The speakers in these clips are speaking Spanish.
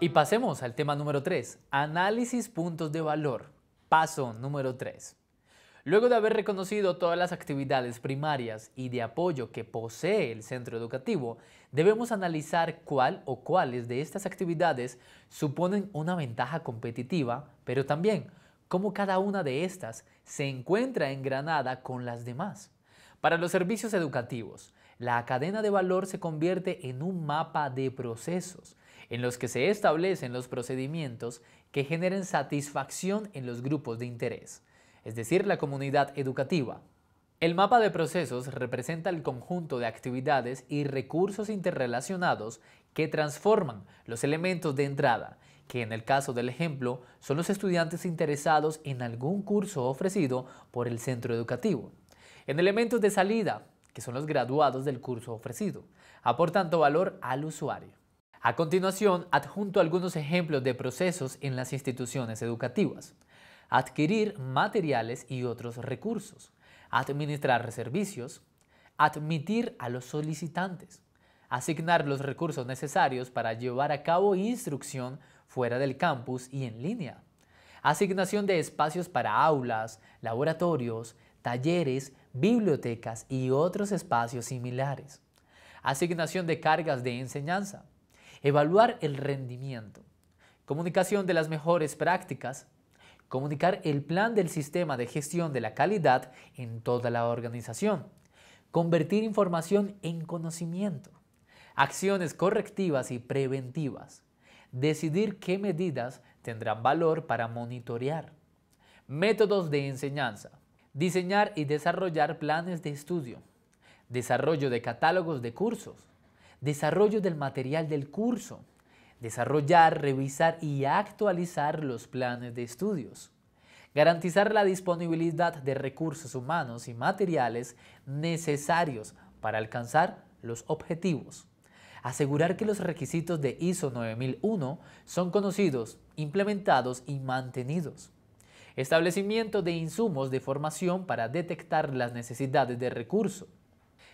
Y pasemos al tema número 3, análisis puntos de valor. Paso número 3. Luego de haber reconocido todas las actividades primarias y de apoyo que posee el centro educativo, debemos analizar cuál o cuáles de estas actividades suponen una ventaja competitiva, pero también cómo cada una de estas se encuentra engranada con las demás. Para los servicios educativos, la cadena de valor se convierte en un mapa de procesos en los que se establecen los procedimientos que generen satisfacción en los grupos de interés, es decir, la comunidad educativa. El mapa de procesos representa el conjunto de actividades y recursos interrelacionados que transforman los elementos de entrada, que en el caso del ejemplo son los estudiantes interesados en algún curso ofrecido por el centro educativo, en elementos de salida, que son los graduados del curso ofrecido, aportando valor al usuario. A continuación, adjunto algunos ejemplos de procesos en las instituciones educativas. Adquirir materiales y otros recursos. Administrar servicios. Admitir a los solicitantes. Asignar los recursos necesarios para llevar a cabo instrucción fuera del campus y en línea. Asignación de espacios para aulas, laboratorios, talleres, bibliotecas y otros espacios similares. Asignación de cargas de enseñanza Evaluar el rendimiento. Comunicación de las mejores prácticas. Comunicar el plan del sistema de gestión de la calidad en toda la organización. Convertir información en conocimiento. Acciones correctivas y preventivas. Decidir qué medidas tendrán valor para monitorear. Métodos de enseñanza. Diseñar y desarrollar planes de estudio. Desarrollo de catálogos de cursos desarrollo del material del curso, desarrollar, revisar y actualizar los planes de estudios, garantizar la disponibilidad de recursos humanos y materiales necesarios para alcanzar los objetivos, asegurar que los requisitos de ISO 9001 son conocidos, implementados y mantenidos, establecimiento de insumos de formación para detectar las necesidades de recurso.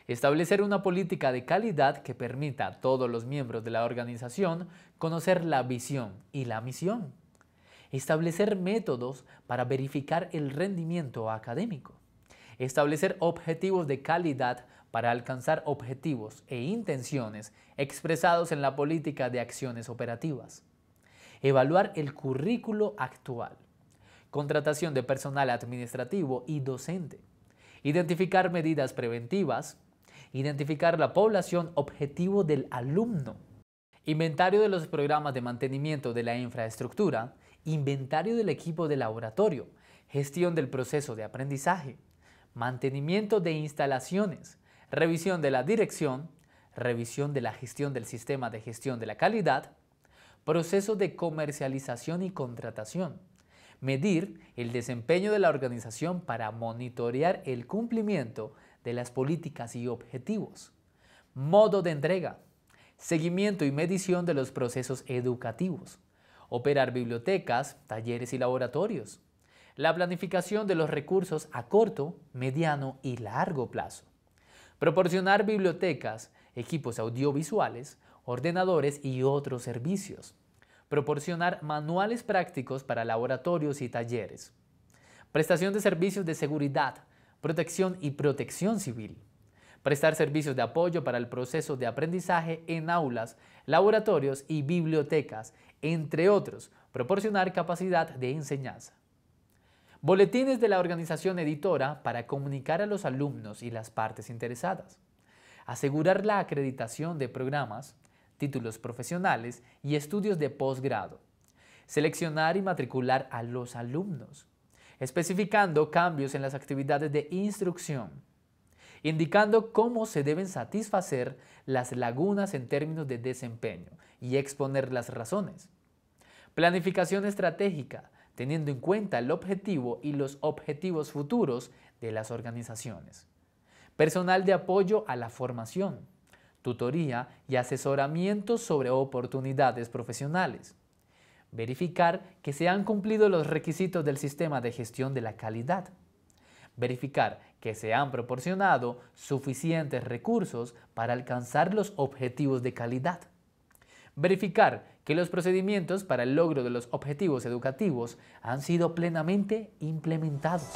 Establecer una política de calidad que permita a todos los miembros de la organización conocer la visión y la misión. Establecer métodos para verificar el rendimiento académico. Establecer objetivos de calidad para alcanzar objetivos e intenciones expresados en la política de acciones operativas. Evaluar el currículo actual. Contratación de personal administrativo y docente. Identificar medidas preventivas identificar la población objetivo del alumno, inventario de los programas de mantenimiento de la infraestructura, inventario del equipo de laboratorio, gestión del proceso de aprendizaje, mantenimiento de instalaciones, revisión de la dirección, revisión de la gestión del sistema de gestión de la calidad, proceso de comercialización y contratación, medir el desempeño de la organización para monitorear el cumplimiento de las políticas y objetivos, modo de entrega, seguimiento y medición de los procesos educativos, operar bibliotecas, talleres y laboratorios, la planificación de los recursos a corto, mediano y largo plazo, proporcionar bibliotecas, equipos audiovisuales, ordenadores y otros servicios, proporcionar manuales prácticos para laboratorios y talleres, prestación de servicios de seguridad, protección y protección civil. Prestar servicios de apoyo para el proceso de aprendizaje en aulas, laboratorios y bibliotecas, entre otros, proporcionar capacidad de enseñanza. Boletines de la organización editora para comunicar a los alumnos y las partes interesadas. Asegurar la acreditación de programas, títulos profesionales y estudios de posgrado. Seleccionar y matricular a los alumnos especificando cambios en las actividades de instrucción, indicando cómo se deben satisfacer las lagunas en términos de desempeño y exponer las razones. Planificación estratégica, teniendo en cuenta el objetivo y los objetivos futuros de las organizaciones. Personal de apoyo a la formación, tutoría y asesoramiento sobre oportunidades profesionales. Verificar que se han cumplido los requisitos del sistema de gestión de la calidad. Verificar que se han proporcionado suficientes recursos para alcanzar los objetivos de calidad. Verificar que los procedimientos para el logro de los objetivos educativos han sido plenamente implementados.